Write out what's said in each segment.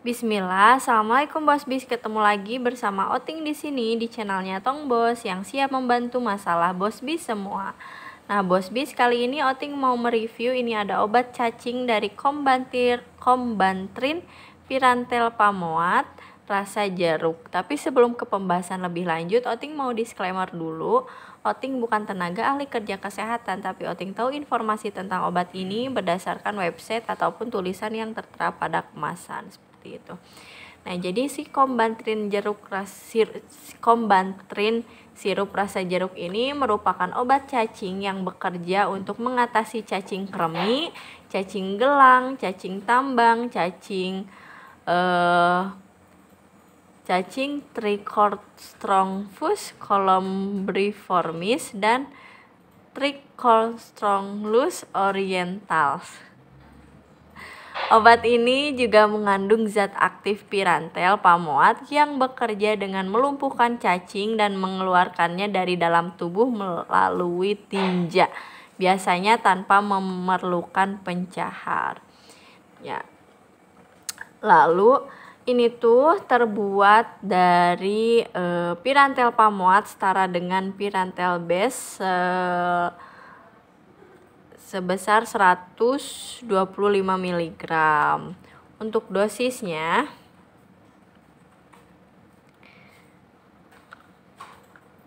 Bismillah, Assalamualaikum Bos Bis. Ketemu lagi bersama Oting di sini di channelnya Tong Bos yang siap membantu masalah Bos Bis semua. Nah, Bos Bis kali ini Oting mau mereview ini ada obat cacing dari Kombantir, Kombantrin Pirantel Pamoat rasa jeruk. Tapi sebelum ke pembahasan lebih lanjut, Oting mau disclaimer dulu. Oting bukan tenaga ahli kerja kesehatan, tapi Oting tahu informasi tentang obat ini berdasarkan website ataupun tulisan yang tertera pada kemasan seperti itu. Nah, jadi si kombantrin jeruk ras, kombantrin sirup rasa jeruk ini merupakan obat cacing yang bekerja untuk mengatasi cacing kremi, cacing gelang, cacing tambang, cacing eh cacing fus columbriformis dan loose orientals. Obat ini juga mengandung zat aktif pirantel pamoat yang bekerja dengan melumpuhkan cacing dan mengeluarkannya dari dalam tubuh melalui tinja, biasanya tanpa memerlukan pencahar. Ya. Lalu ini tuh terbuat dari e, pirantel pamoat setara dengan pirantel base e, sebesar 125 mg. Untuk dosisnya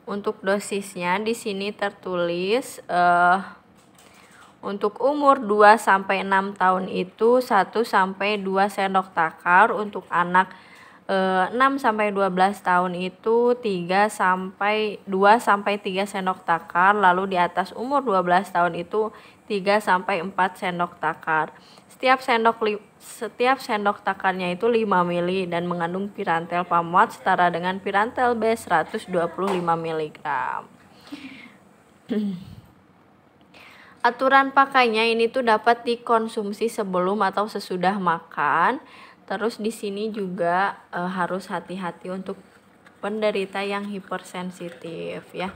Untuk dosisnya di sini tertulis eh, untuk umur 2 sampai 6 tahun itu 1 sampai 2 sendok takar, untuk anak 6 eh, sampai 12 tahun itu 3 sampai 2 sampai 3 sendok takar, lalu di atas umur 12 tahun itu 3 sampai 4 sendok takar. Setiap sendok setiap sendok takarnya itu 5 ml dan mengandung pirantel pamuat setara dengan pirantel B 125 mg. Aturan pakainya ini tuh dapat dikonsumsi sebelum atau sesudah makan Terus di sini juga e, harus hati-hati untuk penderita yang hipersensitif ya.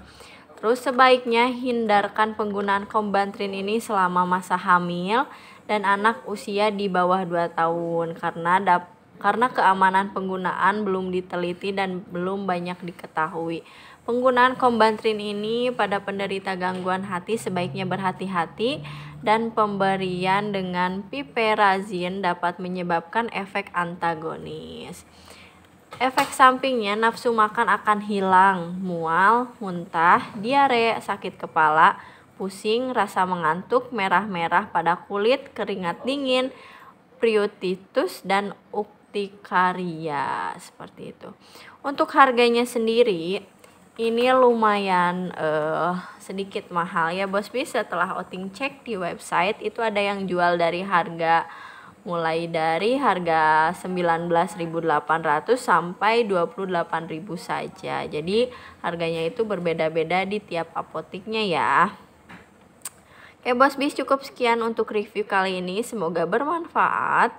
Terus sebaiknya hindarkan penggunaan kombantrin ini selama masa hamil dan anak usia di bawah 2 tahun karena dapat karena keamanan penggunaan belum diteliti dan belum banyak diketahui. Penggunaan kombantrin ini pada penderita gangguan hati sebaiknya berhati-hati dan pemberian dengan piperazin dapat menyebabkan efek antagonis. Efek sampingnya nafsu makan akan hilang, mual, muntah, diare, sakit kepala, pusing, rasa mengantuk, merah-merah pada kulit, keringat dingin, priotitus, dan uk Karya seperti itu. Untuk harganya sendiri ini lumayan uh, sedikit mahal ya bos bis. setelah outing cek di website itu ada yang jual dari harga mulai dari harga 19.800 sampai 28.000 saja. Jadi harganya itu berbeda-beda di tiap apotiknya ya. Oke Bos Bis cukup sekian untuk review kali ini. Semoga bermanfaat.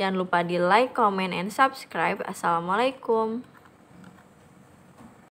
Jangan lupa di like, comment, and subscribe. Assalamualaikum.